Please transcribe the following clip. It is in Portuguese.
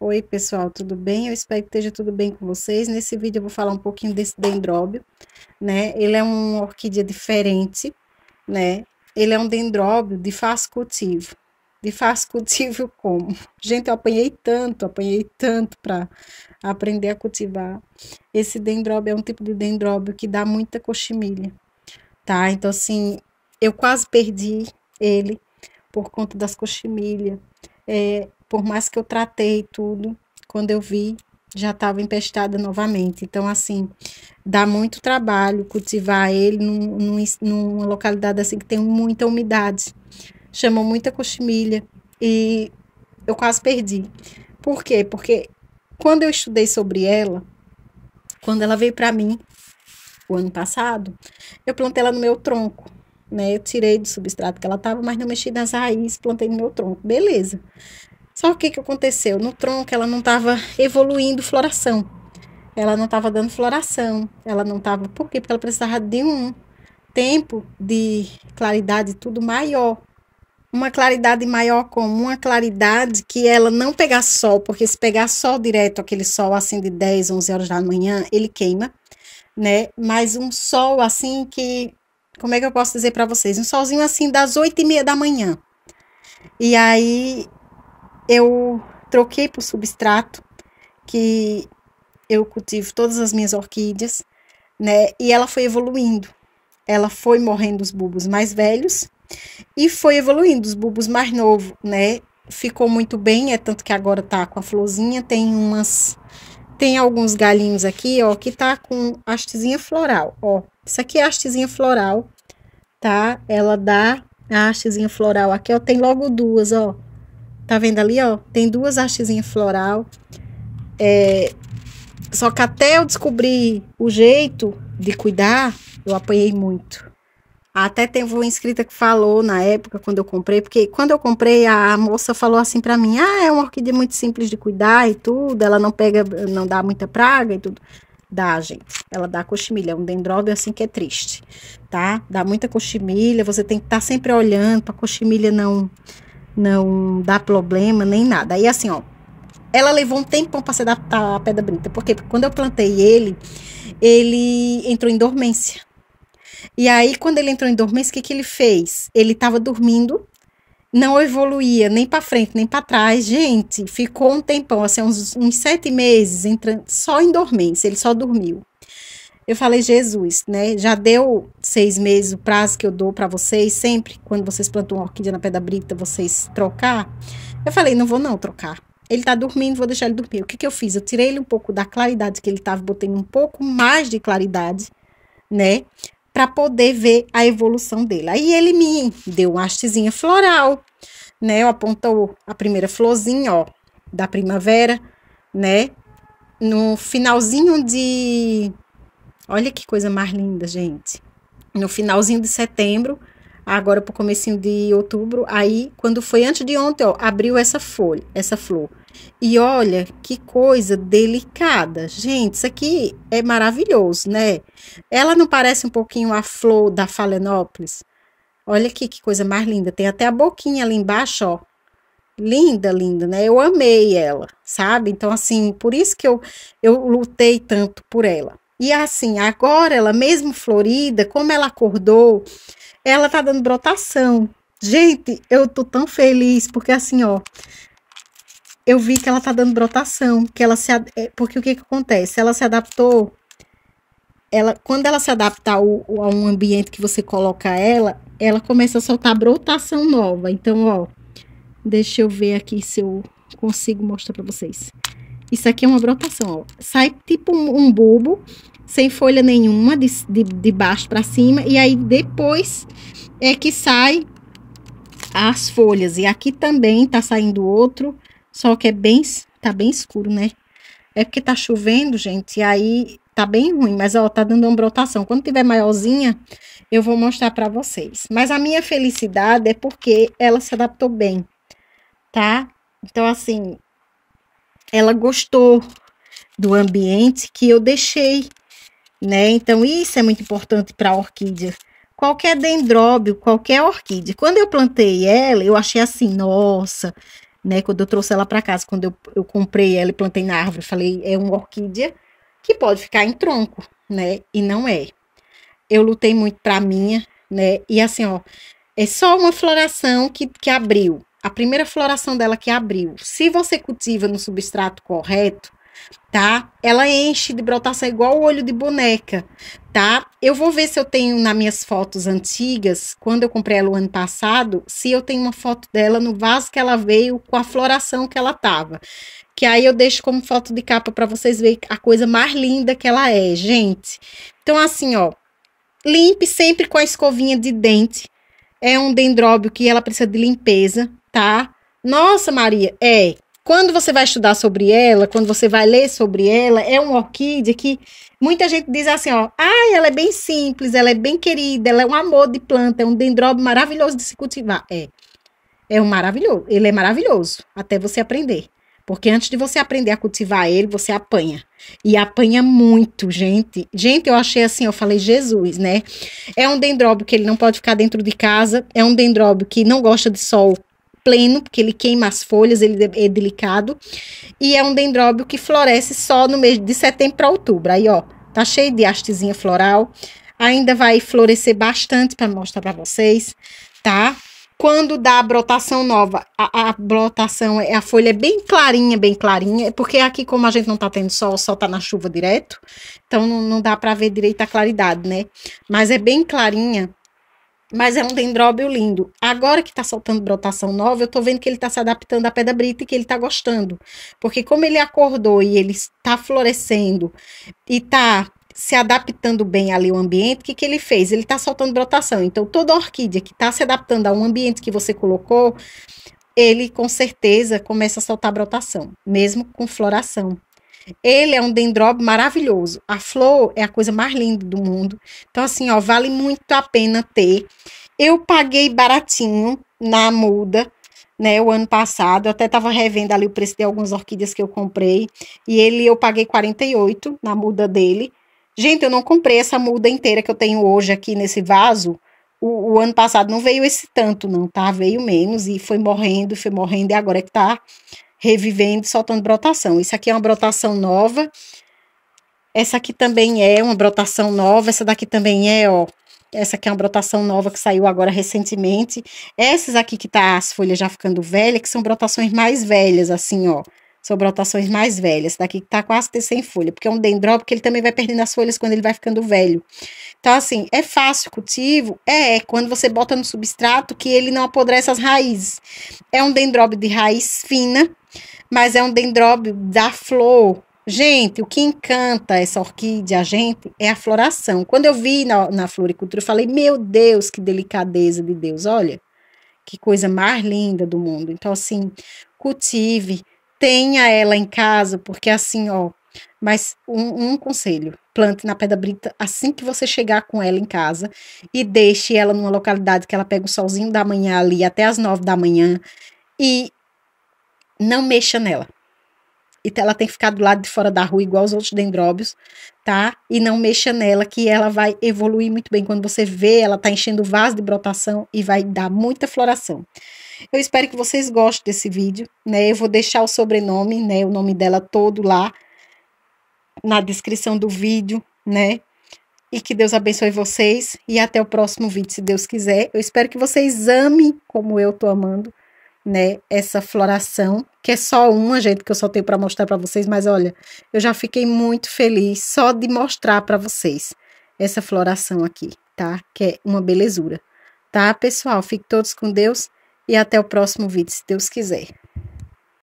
Oi pessoal, tudo bem? Eu espero que esteja tudo bem com vocês. Nesse vídeo eu vou falar um pouquinho desse dendróbio, né? Ele é uma orquídea diferente, né? Ele é um dendróbio de fácil cultivo. De fácil cultivo como? Gente, eu apanhei tanto, apanhei tanto para aprender a cultivar. Esse dendróbio é um tipo de dendróbio que dá muita coximilha, tá? Então assim, eu quase perdi ele por conta das coximilhas, É, por mais que eu tratei tudo, quando eu vi, já estava empestada novamente. Então, assim, dá muito trabalho cultivar ele num, num, numa localidade assim que tem muita umidade. Chamou muita coximilha e eu quase perdi. Por quê? Porque quando eu estudei sobre ela, quando ela veio para mim, o ano passado, eu plantei ela no meu tronco. Né, eu tirei do substrato que ela estava, mas não mexi nas raízes, plantei no meu tronco. Beleza. Só que o que aconteceu? No tronco ela não estava evoluindo floração. Ela não estava dando floração. Ela não estava. Por quê? Porque ela precisava de um tempo de claridade tudo maior. Uma claridade maior como uma claridade que ela não pegar sol, porque se pegar sol direto, aquele sol assim de 10, 11 horas da manhã, ele queima, né? Mas um sol assim que, como é que eu posso dizer para vocês? Um solzinho assim das 8 e meia da manhã. E aí eu troquei para o substrato, que eu cultivo todas as minhas orquídeas, né? E ela foi evoluindo. Ela foi morrendo os bulbos mais velhos e foi evoluindo os bulbos mais novos, né? Ficou muito bem, é tanto que agora tá com a florzinha, tem umas tem alguns galinhos aqui, ó, que tá com hastezinha floral, ó. Isso aqui é hastezinha floral, tá? Ela dá a hastezinha floral aqui, ó, tem logo duas, ó. Tá vendo ali, ó? Tem duas hastezinhas floral. É, só que até eu descobrir o jeito de cuidar, eu apanhei muito. Até teve uma inscrita que falou na época, quando eu comprei, porque quando eu comprei, a moça falou assim para mim: ah, é uma orquídea muito simples de cuidar e tudo, ela não pega, não dá muita praga e tudo. Dá, gente. Ela dá cochimilha. É um dendróbio assim que é triste, tá? Dá muita coximilha, Você tem que estar tá sempre olhando para coximilha não não dá problema nem nada. Aí assim, ó, ela levou um tempão para se adaptar à pedra brita. Porque quando eu plantei ele, ele entrou em dormência. E aí, quando ele entrou em dormência, o que, que ele fez? Ele estava dormindo, não evoluía nem para frente, nem para trás. Gente, ficou um tempão, assim, uns, uns sete meses entrando, só em dormência, ele só dormiu. Eu falei, Jesus, né? Já deu seis meses o prazo que eu dou para vocês, sempre quando vocês plantam uma orquídea na pedra brita, vocês trocar. Eu falei, não vou não trocar. Ele tá dormindo, vou deixar ele dormir. O que que eu fiz? Eu tirei ele um pouco da claridade que ele tava, botei um pouco mais de claridade, né? Para poder ver a evolução dele. Aí ele me deu uma hastezinha floral, né? Eu apontou a primeira florzinha, ó, da primavera, né? No finalzinho de Olha que coisa mais linda, gente. No finalzinho de setembro, agora pro comecinho de outubro, aí quando foi antes de ontem, ó, abriu essa folha, essa flor. E olha que coisa delicada. Gente, isso aqui é maravilhoso, né? Ela não parece um pouquinho a flor da Phalaenopsis? Olha aqui que coisa mais linda. Tem até a boquinha ali embaixo, ó. Linda, linda, né? Eu amei ela, sabe? Então, assim, por isso que eu, eu lutei tanto por ela. E assim, agora ela mesmo florida, como ela acordou, ela tá dando brotação. Gente, eu tô tão feliz porque assim, ó, eu vi que ela tá dando brotação, que ela se é, porque o que que acontece? Ela se adaptou ela quando ela se adaptar ao, a um ambiente que você coloca ela, ela começa a soltar brotação nova. Então, ó, deixa eu ver aqui se eu consigo mostrar para vocês. Isso aqui é uma brotação, ó. Sai tipo um, um bulbo sem folha nenhuma, de, de, de baixo para cima, e aí depois é que sai as folhas. E aqui também tá saindo outro, só que é bem, tá bem escuro, né? É porque tá chovendo, gente, e aí tá bem ruim, mas ó, tá dando uma brotação. Quando tiver maiorzinha, eu vou mostrar para vocês. Mas a minha felicidade é porque ela se adaptou bem, tá? Então, assim, ela gostou do ambiente que eu deixei né? Então isso é muito importante para a orquídea. Qualquer dendróbio, qualquer orquídea. Quando eu plantei ela, eu achei assim, nossa, né? Quando eu trouxe ela para casa, quando eu, eu comprei ela e plantei na árvore, falei, é uma orquídea que pode ficar em tronco, né? E não é. Eu lutei muito para minha, né? E assim, ó, é só uma floração que, que abriu. A primeira floração dela que abriu. Se você cultiva no substrato correto, tá? Ela enche de brotação igual o olho de boneca, tá? Eu vou ver se eu tenho nas minhas fotos antigas, quando eu comprei ela o ano passado, se eu tenho uma foto dela no vaso que ela veio com a floração que ela tava. Que aí eu deixo como foto de capa para vocês verem a coisa mais linda que ela é, gente. Então assim, ó, limpe sempre com a escovinha de dente. É um dendróbio que ela precisa de limpeza, tá? Nossa, Maria, é, quando você vai estudar sobre ela, quando você vai ler sobre ela, é uma orquídea que muita gente diz assim, ó, ah, ela é bem simples, ela é bem querida, ela é um amor de planta, é um dendrobe maravilhoso de se cultivar. É. É um maravilhoso, ele é maravilhoso até você aprender. Porque antes de você aprender a cultivar ele, você apanha. E apanha muito, gente. Gente, eu achei assim, eu falei, Jesus, né? É um dendróbio que ele não pode ficar dentro de casa, é um dendróbio que não gosta de sol pleno, porque ele queima as folhas, ele é, é delicado. E é um dendróbio que floresce só no mês de setembro para outubro. Aí, ó, tá cheio de hastezinha floral. Ainda vai florescer bastante para mostrar para vocês, tá? quando dá a brotação nova, a, a, brotação, é, a folha é bem clarinha, bem clarinha, porque aqui como a gente não tá tendo sol, o sol tá na chuva direto, então não, não dá para ver direito a claridade, né? Mas é bem clarinha mas é um dendróbio lindo. Agora que está soltando brotação nova, eu estou vendo que ele está se adaptando à pedra brita e que ele está gostando. Porque como ele acordou e ele está florescendo e está se adaptando bem ali ao ambiente, o que, que ele fez? Ele está soltando brotação. Então, toda orquídea que está se adaptando a um ambiente que você colocou, ele com certeza começa a soltar brotação, mesmo com floração. Ele é um dendrobe maravilhoso. A flor é a coisa mais linda do mundo. Então, assim, ó, vale muito a pena ter. Eu paguei baratinho na muda, né, o ano passado. Eu até estava revendo ali o preço de algumas orquídeas que eu comprei. E ele eu paguei 48 na muda dele. Gente, eu não comprei essa muda inteira que eu tenho hoje aqui nesse vaso. O, o ano passado não veio esse tanto, não, tá? Veio menos e foi morrendo, foi morrendo, e agora é que tá revivendo, soltando brotação. Isso aqui é uma brotação nova. Essa aqui também é uma brotação nova. Essa daqui também é, ó. Essa aqui é uma brotação nova que saiu agora recentemente. Essas aqui que tá as folhas já ficando velhas, que são brotações mais velhas, assim, ó. São brotações mais velhas. Essa daqui que tá quase sem folha, porque é um dendróbico que ele também vai perdendo as folhas quando ele vai ficando velho. Então, assim, é fácil o cultivo? É, é quando você bota no substrato que ele não apodrece as raízes. É um dendróbio de raiz fina, mas é um dendróbio da flor. Gente, o que encanta essa orquídea, gente, é a floração. Quando eu vi na, na floricultura, eu falei, meu Deus, que delicadeza de Deus, olha, que coisa mais linda do mundo. Então, assim, cultive, tenha ela em casa, porque assim, ó, mas um, um, conselho: plante na pedra brita assim que você chegar com ela em casa e deixe ela numa localidade que ela pega o solzinho da manhã ali até as nove da manhã. E não mexa nela. E ela tem que ficar do lado de fora da rua, igual os outros dendróbios, tá? E não mexa nela, que ela vai evoluir muito bem. Quando você vê, ela tá enchendo o vaso de brotação e vai dar muita floração. Eu espero que vocês gostem desse vídeo, né? Eu vou deixar o sobrenome, né? O nome dela todo lá na descrição do vídeo, né? E que Deus abençoe vocês e até o próximo vídeo, se Deus quiser. Eu espero que vocês amem como eu tô amando né, essa floração, que é só uma, gente, que eu só tenho para mostrar para vocês, mas olha, eu já fiquei muito feliz só de mostrar para vocês essa floração aqui, tá? Que é uma belezura. Tá, pessoal? Fiquem todos com Deus e até o próximo vídeo, se Deus quiser.